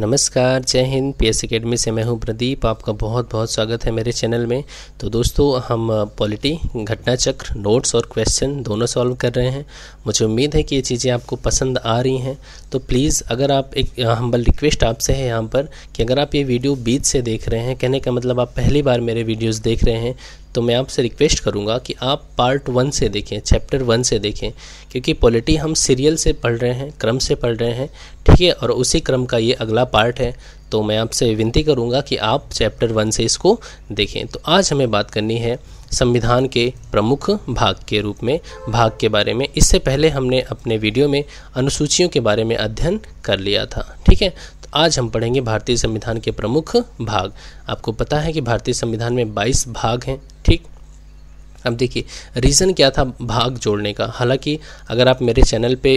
नमस्कार जय Hind P S academy से मैं हूं प्रदीप आपका बहुत बहुत स्वागत है मेरे चैनल में तो दोस्तों हम पॉलिटी घटना चक्र नोट्स और क्वेश्चन दोनों सॉल्व कर रहे हैं मुझे उम्मीद है कि ये चीज़ें आपको पसंद आ रही हैं तो प्लीज़ अगर आप एक हम्बल रिक्वेस्ट आपसे है यहाँ पर कि अगर आप ये वीडियो बीच से देख रहे हैं कहने का मतलब आप पहली बार मेरे वीडियोज़ देख रहे हैं तो मैं आपसे रिक्वेस्ट करूँगा कि आप पार्ट वन से देखें चैप्टर वन से देखें क्योंकि पॉलिटी हम सीरियल से पढ़ रहे हैं क्रम से पढ़ रहे हैं ठीक है और उसी क्रम का ये अगला पार्ट है तो मैं आपसे विनती करूँगा कि आप चैप्टर वन से इसको देखें तो आज हमें बात करनी है संविधान के प्रमुख भाग के रूप में भाग के बारे में इससे पहले हमने अपने वीडियो में अनुसूचियों के बारे में अध्ययन कर लिया था ठीक है आज हम पढ़ेंगे भारतीय संविधान के प्रमुख भाग आपको पता है कि भारतीय संविधान में 22 भाग हैं ठीक अब देखिए रीज़न क्या था भाग जोड़ने का हालांकि अगर आप मेरे चैनल पे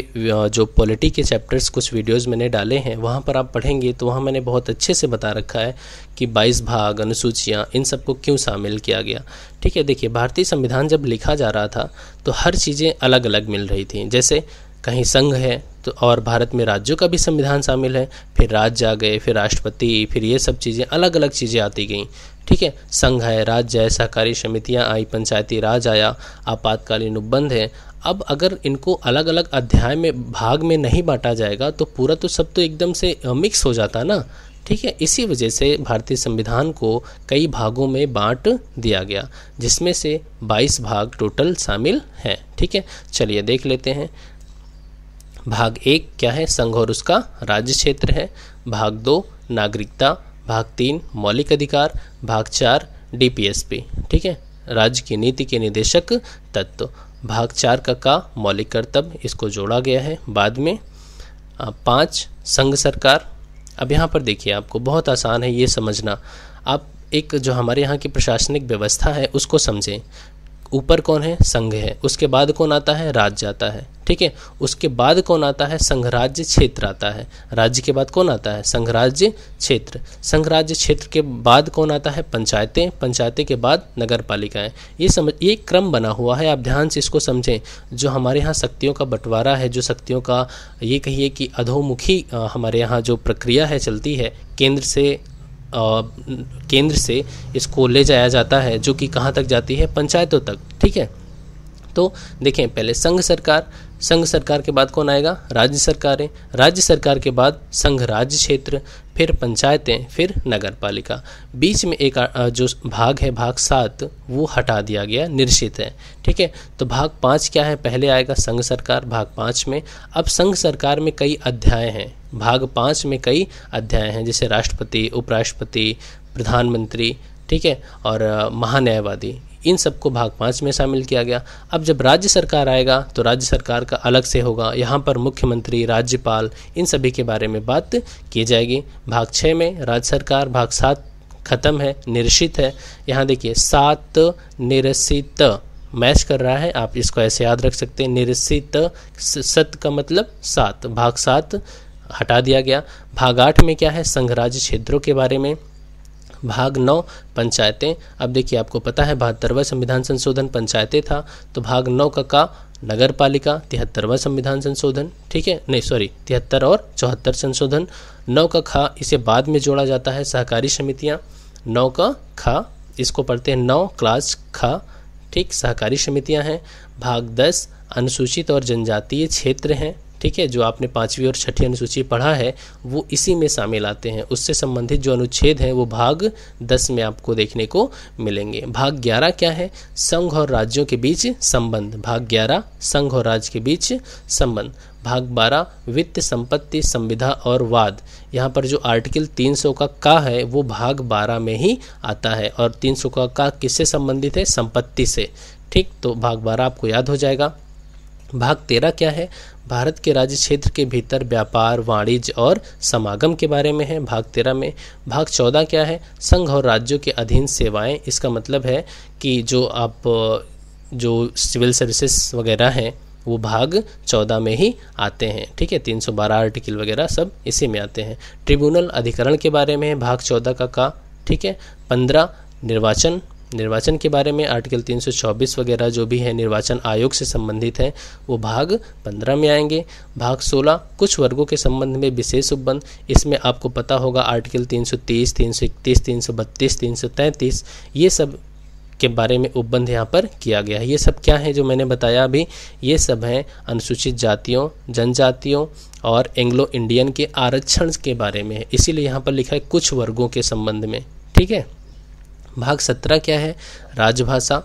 जो पॉलिटी के चैप्टर्स कुछ वीडियोस मैंने डाले हैं वहाँ पर आप पढ़ेंगे तो वहाँ मैंने बहुत अच्छे से बता रखा है कि 22 भाग अनुसूचियाँ इन सबको क्यों शामिल किया गया ठीक है देखिए भारतीय संविधान जब लिखा जा रहा था तो हर चीज़ें अलग अलग मिल रही थी जैसे कहीं संघ है तो और भारत में राज्यों का भी संविधान शामिल है फिर राज्य आ गए फिर राष्ट्रपति फिर ये सब चीज़ें अलग अलग चीज़ें आती गई ठीक है संघ है राज्य है सहकारी समितियाँ आई पंचायती राज आया आपातकालीन उपबंध है अब अगर इनको अलग अलग अध्याय में भाग में नहीं बांटा जाएगा तो पूरा तो सब तो एकदम से मिक्स हो जाता ना ठीक है इसी वजह से भारतीय संविधान को कई भागों में बांट दिया गया जिसमें से 22 भाग टोटल शामिल हैं ठीक है चलिए देख लेते हैं भाग एक क्या है संघ और उसका राज्य क्षेत्र है भाग दो नागरिकता भाग तीन मौलिक अधिकार भाग चार डीपीएसपी ठीक है राज्य की नीति के निदेशक तत्व भाग चार का का मौलिक कर्तव्य इसको जोड़ा गया है बाद में पाँच संघ सरकार अब यहाँ पर देखिए आपको बहुत आसान है ये समझना आप एक जो हमारे यहाँ की प्रशासनिक व्यवस्था है उसको समझें ऊपर कौन है संघ है उसके बाद कौन आता है राज्य आता है ठीक है उसके बाद कौन आता है संघराज्य क्षेत्र आता है राज्य के बाद कौन आता है संघराज्य क्षेत्र संघराज्य क्षेत्र के बाद कौन आता है पंचायतें पंचायतें के बाद नगर पालिकाएँ ये समझ ये क्रम बना हुआ है आप ध्यान से इसको समझें जो हमारे यहाँ शक्तियों का बंटवारा है जो शक्तियों का ये कहिए कि अधोमुखी हमारे यहाँ जो प्रक्रिया है चलती है केंद्र से केंद्र से इसको ले जाया जाता है जो कि कहाँ तक जाती है पंचायतों तक ठीक है तो देखें पहले संघ सरकार संघ सरकार के बाद कौन आएगा राज्य सरकारें राज्य सरकार के बाद संघ राज्य क्षेत्र फिर पंचायतें फिर नगर पालिका बीच में एक जो भाग है भाग सात वो हटा दिया गया निश्चित है ठीक है तो भाग पाँच क्या है पहले आएगा संघ सरकार भाग पाँच में अब संघ सरकार में कई अध्याय हैं भाग पाँच में कई अध्याय हैं जैसे राष्ट्रपति उपराष्ट्रपति प्रधानमंत्री ठीक है और महान्यायवादी इन सबको भाग पाँच में शामिल किया गया अब जब राज्य सरकार आएगा तो राज्य सरकार का अलग से होगा यहाँ पर मुख्यमंत्री राज्यपाल इन सभी के बारे में बात की जाएगी भाग छः में राज्य सरकार भाग सात खत्म है निरसित है यहाँ देखिए सात निरसित मैच कर रहा है आप इसको ऐसे याद रख सकते हैं निरसित सत का मतलब सात भाग सात हटा दिया गया भाग आठ में क्या है संघ राज्य क्षेत्रों के बारे में भाग नौ पंचायतें अब देखिए आपको पता है बहत्तरवा संविधान संशोधन पंचायतें था तो भाग नौ का का नगर पालिका तिहत्तरवा संविधान संशोधन ठीक है नहीं सॉरी तिहत्तर और चौहत्तर संशोधन नौ का खा इसे बाद में जोड़ा जाता है सहकारी समितियाँ नौ का खा इसको पढ़ते हैं नौ क्लास खा ठीक सहकारी समितियाँ हैं भाग दस अनुसूचित और जनजातीय क्षेत्र हैं ठीक है जो आपने पांचवी और छठी अनुसूची पढ़ा है वो इसी में शामिल आते हैं उससे संबंधित जो अनुच्छेद हैं वो भाग दस में आपको देखने को मिलेंगे भाग ग्यारह क्या है संघ और राज्यों के बीच संबंध भाग ग्यारह संघ और राज्य के बीच संबंध भाग बारह वित्त संपत्ति संविधा और वाद यहाँ पर जो आर्टिकल 300 का का है वो भाग बारह में ही आता है और 300 का का किससे संबंधित है संपत्ति से ठीक तो भाग बारह आपको याद हो जाएगा भाग तेरह क्या है भारत के राज्य क्षेत्र के भीतर व्यापार वाणिज्य और समागम के बारे में है भाग तेरह में भाग चौदह क्या है संघ और राज्यों के अधीन सेवाएं इसका मतलब है कि जो आप जो सिविल सर्विसेज वगैरह हैं वो भाग चौदह में ही आते हैं ठीक है तीन सौ बारह आर्टिकल वगैरह सब इसी में आते हैं ट्रिब्यूनल अधिकरण के बारे में भाग चौदह का का ठीक है पंद्रह निर्वाचन निर्वाचन के बारे में आर्टिकल 324 वगैरह जो भी है निर्वाचन आयोग से संबंधित हैं वो भाग 15 में आएंगे भाग 16 कुछ वर्गों के संबंध में विशेष उपबंध इसमें आपको पता होगा आर्टिकल 330, 331, 332, 333 ये सब के बारे में उपबंध यहाँ पर किया गया है ये सब क्या है जो मैंने बताया अभी ये सब हैं अनुसूचित जातियों जनजातियों और एंग्लो इंडियन के आरक्षण के बारे में इसीलिए यहाँ पर लिखा है कुछ वर्गों के संबंध में ठीक है भाग सत्रह क्या है राजभाषा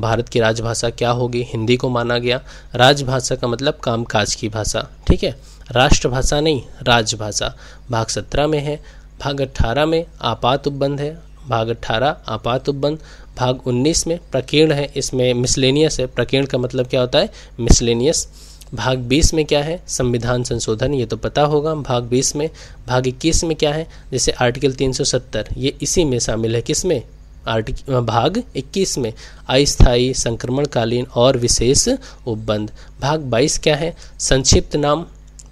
भारत की राजभाषा क्या होगी हिंदी को माना गया राजभाषा का मतलब कामकाज की भाषा ठीक है राष्ट्रभाषा नहीं राजभाषा भाग सत्रह में है भाग अट्ठारह में आपात उपबंध है भाग अट्ठारह आपात उपबंध भाग उन्नीस में प्रकीर्ण है इसमें मिसलेनियस है प्रकीर्ण का मतलब क्या होता है मिसलेनियस भाग बीस में क्या है संविधान संशोधन ये तो पता होगा भाग बीस में भाग इक्कीस में क्या है जैसे आर्टिकल तीन सौ सत्तर ये इसी में शामिल है किस में आर्टिक भाग 21 में अस्थायी संक्रमणकालीन और विशेष उपबंध भाग 22 क्या है संक्षिप्त नाम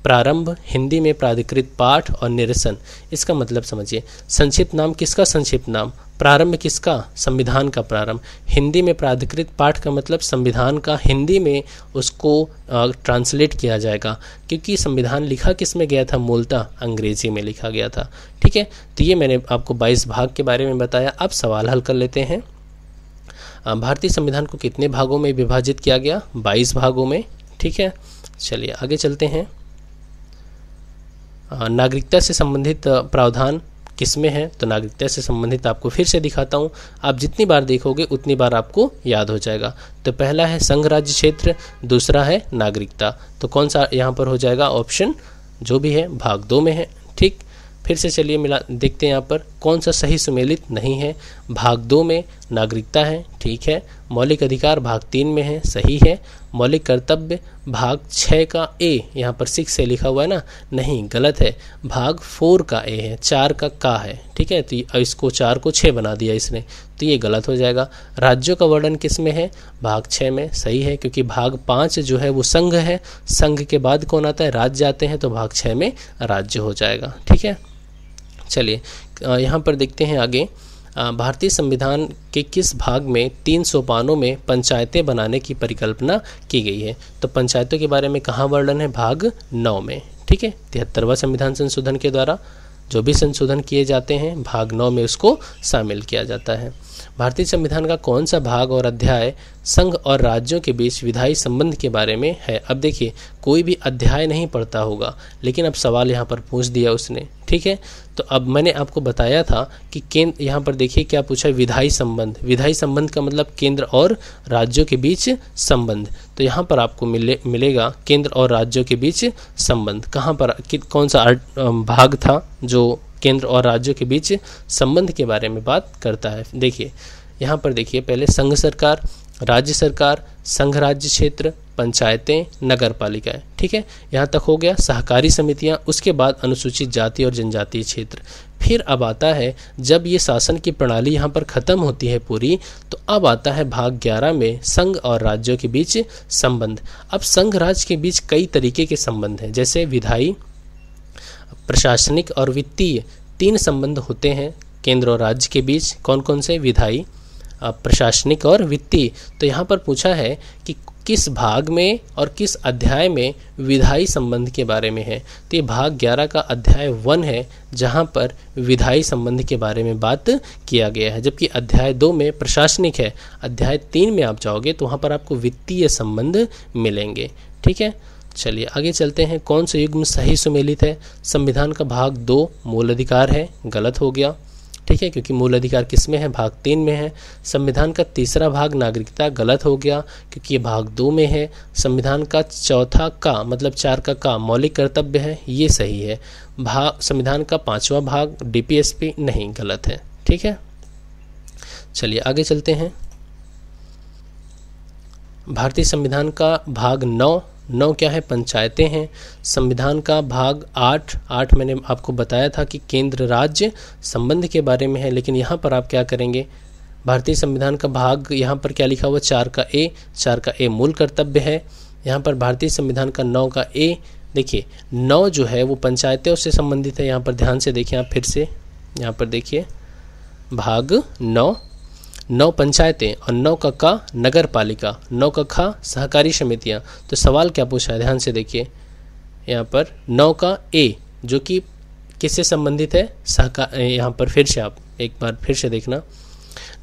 प्रारंभ हिंदी में प्राधिकृत पाठ और निरसन इसका मतलब समझिए संक्षिप्त नाम किसका संक्षिप्त नाम प्रारंभ किसका संविधान का प्रारंभ हिंदी में प्राधिकृत पाठ का मतलब संविधान का हिंदी में उसको ट्रांसलेट किया जाएगा क्योंकि संविधान लिखा किस में गया था मूलतः अंग्रेजी में लिखा गया था ठीक है तो ये मैंने आपको 22 भाग के बारे में बताया अब सवाल हल कर लेते हैं भारतीय संविधान को कितने भागों में विभाजित किया गया बाईस भागों में ठीक है चलिए आगे चलते हैं नागरिकता से संबंधित प्रावधान किसमें है तो नागरिकता से संबंधित आपको फिर से दिखाता हूँ आप जितनी बार देखोगे उतनी बार आपको याद हो जाएगा तो पहला है संघ राज्य क्षेत्र दूसरा है नागरिकता तो कौन सा यहाँ पर हो जाएगा ऑप्शन जो भी है भाग दो में है ठीक फिर से चलिए मिला देखते हैं यहाँ पर कौन सा सही सुमेलित नहीं है भाग दो में नागरिकता है ठीक है मौलिक अधिकार भाग तीन में है सही है मौलिक कर्तव्य भाग छः का ए यहाँ पर सिक्स है लिखा हुआ है ना नहीं गलत है भाग फोर का ए है चार का का है ठीक है तो इसको चार को छः बना दिया इसने तो ये गलत हो जाएगा राज्यों का वर्णन किस में है भाग छः में सही है क्योंकि भाग पाँच जो है वो संघ है संघ के बाद कौन आता है राज्य आते हैं तो भाग छः में राज्य हो जाएगा ठीक है चलिए यहाँ पर देखते हैं आगे भारतीय संविधान के किस भाग में तीन सोपानों में पंचायतें बनाने की परिकल्पना की गई है तो पंचायतों के बारे में कहाँ वर्णन है भाग नौ में ठीक है तिहत्तरवा संविधान संशोधन के द्वारा जो भी संशोधन किए जाते हैं भाग नौ में उसको शामिल किया जाता है भारतीय संविधान का कौन सा भाग और अध्याय संघ और राज्यों के बीच विधायी संबंध के बारे में है अब देखिए कोई भी अध्याय नहीं पढ़ता होगा लेकिन अब सवाल यहाँ पर पूछ दिया उसने ठीक है तो अब मैंने आपको बताया था कि केंद्र यहाँ पर देखिए क्या पूछा विधायी संबंध विधायी संबंध का मतलब केंद्र और राज्यों के बीच संबंध तो यहाँ पर आपको मिले मिलेगा केंद्र और राज्यों के बीच संबंध कहाँ पर कि, कौन सा भाग था जो केंद्र और राज्यों के बीच संबंध के बारे में बात करता है देखिए यहाँ पर देखिए पहले संघ सरकार राज्य सरकार संघ राज्य क्षेत्र पंचायतें नगर पालिकाएँ ठीक है यहाँ तक हो गया सहकारी समितियाँ उसके बाद अनुसूचित जाति और जनजातीय क्षेत्र फिर अब आता है जब ये शासन की प्रणाली यहाँ पर ख़त्म होती है पूरी तो अब आता है भाग ग्यारह में संघ और राज्यों के बीच संबंध अब संघ राज्य के बीच कई तरीके के संबंध हैं जैसे विधायी प्रशासनिक और वित्तीय तीन संबंध होते हैं केंद्र और राज्य के बीच कौन कौन से विधायी प्रशासनिक और वित्तीय तो यहाँ पर पूछा है कि किस भाग में और किस अध्याय में विधायी संबंध के बारे में है तो ये भाग ग्यारह का अध्याय वन है जहाँ पर विधायी संबंध के बारे में बात किया गया है जबकि अध्याय दो में प्रशासनिक है अध्याय तीन में आप जाओगे तो वहाँ पर आपको वित्तीय संबंध मिलेंगे ठीक है चलिए आगे चलते हैं कौन से युग्म सही सुमेलित है संविधान का भाग दो मूल अधिकार है गलत हो गया ठीक है क्योंकि मूल अधिकार किस में है भाग तीन में है संविधान का तीसरा भाग नागरिकता गलत हो गया क्योंकि ये भाग दो में है संविधान का चौथा का मतलब चार का का मौलिक कर्तव्य है ये सही है भाग संविधान का पांचवा भाग डीपीएसपी नहीं गलत है ठीक है चलिए आगे चलते हैं भारतीय संविधान का भाग नौ नौ क्या है पंचायतें हैं संविधान का भाग आठ आठ मैंने आपको बताया था कि केंद्र राज्य संबंध के बारे में है लेकिन यहाँ पर आप क्या करेंगे भारतीय संविधान का भाग यहाँ पर क्या लिखा हुआ चार का ए चार का ए मूल कर्तव्य है यहाँ पर भारतीय संविधान का नौ का ए देखिए नौ जो है वो पंचायतों से संबंधित है यहाँ पर ध्यान से देखिए आप फिर से यहाँ पर देखिए भाग नौ नौ पंचायतें और नौ कक्का नगर पालिका नौ कक्का सहकारी समितियाँ तो सवाल क्या पूछा है ध्यान से देखिए यहाँ पर नौ का ए जो कि किससे संबंधित है सहकार यहाँ पर फिर से आप एक बार फिर से देखना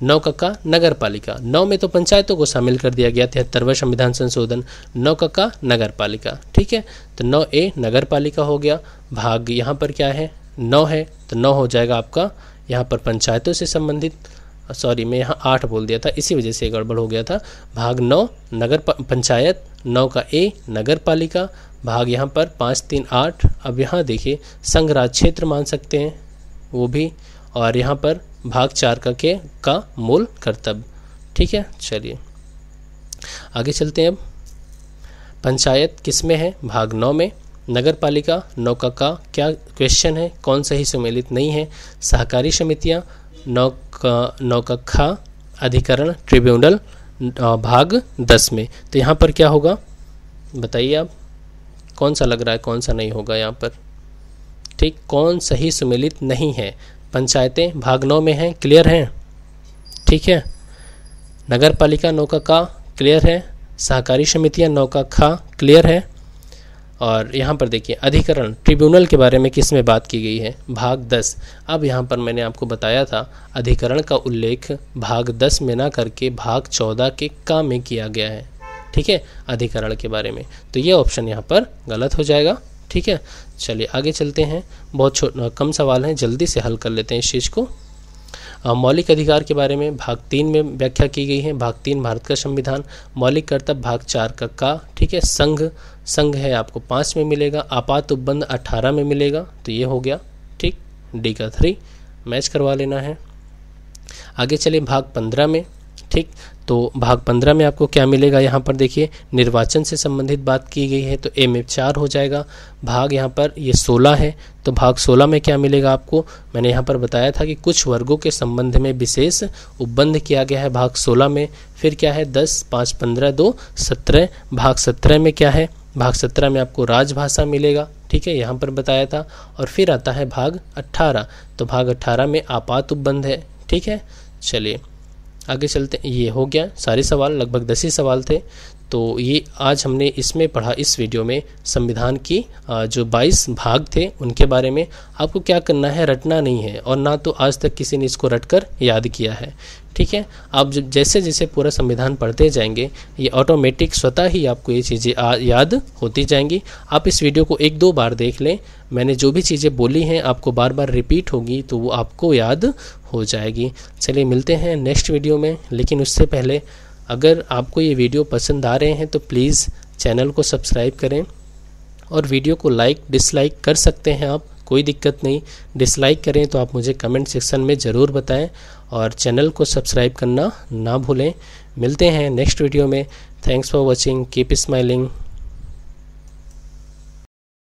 नौ कक्का नगर पालिका नौ में तो पंचायतों को शामिल कर दिया गया तिहत्तरवा संविधान संशोधन नौ कक्का नगर पालिका ठीक है तो नौ ए नगर पालिका हो गया भाग यहाँ पर क्या है नौ है तो नौ हो जाएगा आपका यहाँ पर पंचायतों से संबंधित सॉरी मैं यहाँ आठ बोल दिया था इसी वजह से गड़बड़ हो गया था भाग नौ नगर पंचायत नौ का ए नगर पालिका भाग यहाँ पर पाँच तीन आठ अब यहाँ देखिए संघराज क्षेत्र मान सकते हैं वो भी और यहाँ पर भाग चार का के का मूल कर्तव्य ठीक है चलिए आगे चलते हैं अब पंचायत किस में है भाग नौ में नगर पालिका नौका का क्या क्वेश्चन है कौन सा ही सम्मिलित नहीं है सहकारी समितियाँ नौकखा अधिकरण ट्रिब्यूनल भाग दस में तो यहाँ पर क्या होगा बताइए आप कौन सा लग रहा है कौन सा नहीं होगा यहाँ पर ठीक कौन सही सुमिलित नहीं है पंचायतें भाग नौ में हैं क्लियर हैं ठीक है नगर पालिका नौका का क्लियर है सहकारी समितियाँ नौका खा क्लियर है और यहाँ पर देखिए अधिकरण ट्रिब्यूनल के बारे में किस में बात की गई है भाग दस अब यहाँ पर मैंने आपको बताया था अधिकरण का उल्लेख भाग दस में ना करके भाग चौदह के का में किया गया है ठीक है अधिकरण के बारे में तो ये ऑप्शन यहाँ पर गलत हो जाएगा ठीक है चलिए आगे चलते हैं बहुत कम सवाल हैं जल्दी से हल कर लेते हैं इस चीज़ को मौलिक अधिकार के बारे में भाग तीन में व्याख्या की गई है भाग तीन भारत का संविधान मौलिक कर्तव्य भाग चार का का ठीक है संघ संघ है आपको पाँच में मिलेगा आपात उपबंध अठारह में मिलेगा तो ये हो गया ठीक डी का थ्री मैच करवा लेना है आगे चले भाग पंद्रह में ठीक तो भाग पंद्रह में आपको क्या मिलेगा यहाँ पर देखिए निर्वाचन से संबंधित बात की गई है तो ए में चार हो जाएगा भाग यहाँ पर ये सोलह है तो भाग सोलह में क्या मिलेगा आपको मैंने यहाँ पर बताया था कि कुछ वर्गों के संबंध में विशेष उपबंध किया गया है भाग सोलह में फिर क्या है दस पाँच पंद्रह दो सत्रह भाग सत्रह में क्या है भाग सत्रह में आपको राजभाषा मिलेगा ठीक है यहाँ पर बताया था और फिर आता है भाग अट्ठारह तो भाग अट्ठारह में आपात उपबंध है ठीक है चलिए आगे चलते ये हो गया सारे सवाल लगभग दस ही सवाल थे तो ये आज हमने इसमें पढ़ा इस वीडियो में संविधान की जो 22 भाग थे उनके बारे में आपको क्या करना है रटना नहीं है और ना तो आज तक किसी ने इसको रटकर याद किया है ठीक है आप जब जैसे जैसे पूरा संविधान पढ़ते जाएंगे ये ऑटोमेटिक स्वतः ही आपको ये चीज़ें याद होती जाएंगी आप इस वीडियो को एक दो बार देख लें मैंने जो भी चीज़ें बोली हैं आपको बार बार रिपीट होगी तो वो आपको याद हो जाएगी चलिए मिलते हैं नेक्स्ट वीडियो में लेकिन उससे पहले अगर आपको ये वीडियो पसंद आ रहे हैं तो प्लीज़ चैनल को सब्सक्राइब करें और वीडियो को लाइक डिसलाइक कर सकते हैं आप कोई दिक्कत नहीं डिसलाइक करें तो आप मुझे कमेंट सेक्शन में ज़रूर बताएं और चैनल को सब्सक्राइब करना ना भूलें मिलते हैं नेक्स्ट वीडियो में thanks for watching keep smiling